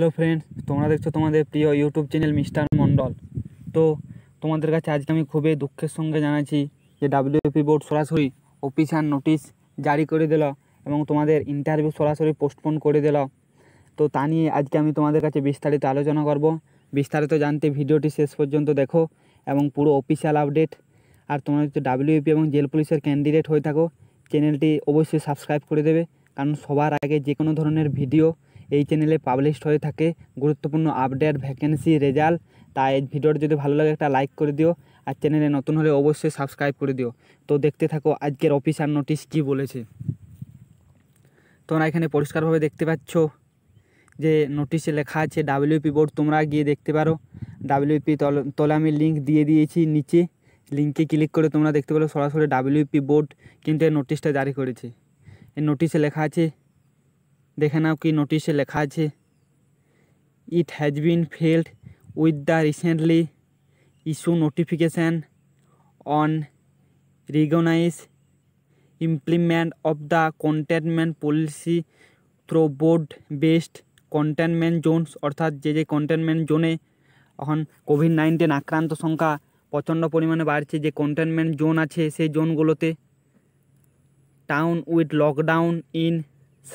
hello friends তোমরা দেখছো তোমাদের প্রিয় ইউটিউব চ্যানেল মিস্টার মণ্ডল তো তোমাদের কাছে আজকে আমি খুবই দুঃখের সঙ্গে জানাচ্ছি যে ডাব্লিউপি বোর্ড সরাসরি অফিসার নোটিশ জারি করে দিল এবং তোমাদের ইন্টারভিউ সরাসরি পোস্টপোন করে দিল তো তা নিয়ে আজকে আমি তোমাদের কাছে বিস্তারিত আলোচনা করব বিস্তারিত জানতে ভিডিওটি শেষ পর্যন্ত দেখো এবং পুরো অফিসিয়াল আপডেট আর তোমরা যদি ডাব্লিউপি এবং জেল পুলিশের ক্যান্ডিডেট হয়ে থাকো চ্যানেলটি অবশ্যই সাবস্ক্রাইব করে দেবে কারণ সবার আগে যে কোনো ধরনের ভিডিও এই চ্যানেলে পাবলিশড হয়ে থাকে গুরুত্বপূর্ণ আপডেট ভ্যাকেন্সি রেজাল্ট তাই ভিডিওটি যদি ভালো লাগে একটা লাইক করে দিও আর চ্যানেলে নতুন হলে অবশ্যই সাবস্ক্রাইব করে দিও তো দেখতে থাকো আজকের অফিসার নোটিশ কি বলেছে তোমরা এখানে পরিষ্কারভাবে দেখতে পাচ্ছ যে নোটিশে লেখা আছে ডাব্লিউপি বোর্ড তোমরা গিয়ে দেখতে পারো ডাব্লিউপি তলে আমি লিঙ্ক দিয়ে দিয়েছি নিচে লিঙ্কে ক্লিক করে তোমরা দেখতে পেলো সরাসরি ডাব্লিউপি বোর্ড কিন্তু এই নোটিশটা জারি করেছে এই নোটিশে লেখা আছে দেখা নাও কি নোটিসে লেখা আছে it has been failed with the recently issue notification on reorganise implement of the containment policy through board based containment zones অর্থাৎ যে যে কনটেইনমেন্ট জোনে এখন কোভিড 19 এর আক্রান্ত সংখ্যা প্রচন্ড পরিমাণে বাড়ছে যে কনটেইনমেন্ট জোন আছে সেই জোনগুলোতে town with lockdown in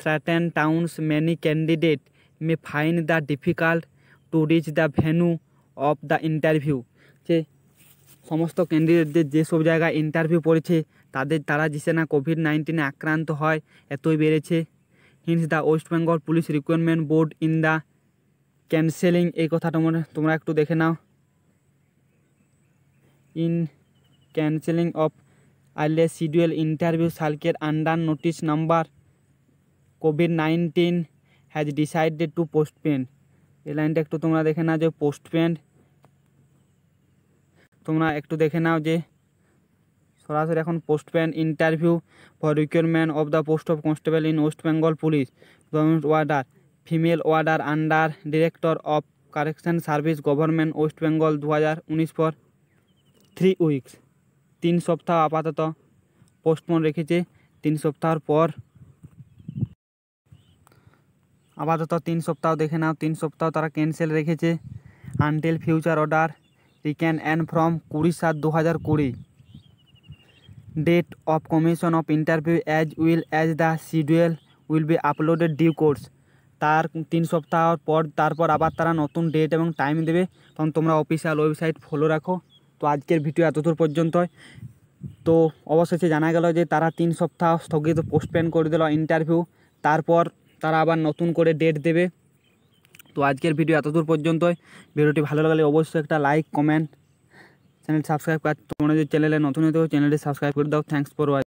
certain towns many candidate may fine the difficult to reach the venue of the interview যে সমস্ত ক্যান্ডিডেটদের যেসব জায়গায় ইন্টারভিউ পড়েছে তাদের তারা যে না কোভিড নাইন্টিনে আক্রান্ত হয় এতই বেড়েছে hence the West Bengal police recruitment board in the cancelling এই কথাটা মনে তোমরা একটু দেখে নাও in cancelling of earlier schedule interview সালকের under notice number covid nineteen has decided to postpone এই লাইনটা একটু তোমরা দেখে নাও যে পোস্টপেন্ড তোমরা একটু দেখে নাও যে সরাসরি এখন postpone interview for recruitment of the post of constable in West Bengal police government warder female warder under director of correction service government West Bengal দু হাজার উনিশ ফর থ্রি উইকস তিন সপ্তাহ আপাতত পোস্টপন রেখেছে তিন সপ্তাহর পর আপাতত তিন সপ্তাহ দেখে নাও তিন সপ্তাহ তারা ক্যান্সেল রেখেছে আনটিল ফিউচার অর্ডার রিক্যান অ্যান্ড ফ্রম কুড়ি সাত দু হাজার কুড়ি date of commission of interview as will as the schedule will be uploaded due course তার তিন সপ্তাহ পর তারপর আবার তারা নতুন ডেট এবং টাইম দেবে তখন তোমরা অফিসিয়াল ওয়েবসাইট ফলো রাখো তো আজকের ভিডিও এতদূর পর্যন্ত তো অবশেষে জানা গেল যে তারা তিন সপ্তাহ স্থগিত পোস্টপেন করে দিল ইন্টারভিউ তারপর তারা আবার নতুন করে ডেট দেবে তো আজকের ভিডিও এতদূর পর্যন্তই ভিডিওটি ভালো লাগলে অবশ্যই একটা লাইক কমেন্ট চ্যানেল সাবস্ক্রাইব কর তোমরা যদি চ্যানেলে নতুন হতে চ্যানেলটি সাবস্ক্রাইব করে দাও থ্যাংকস ফর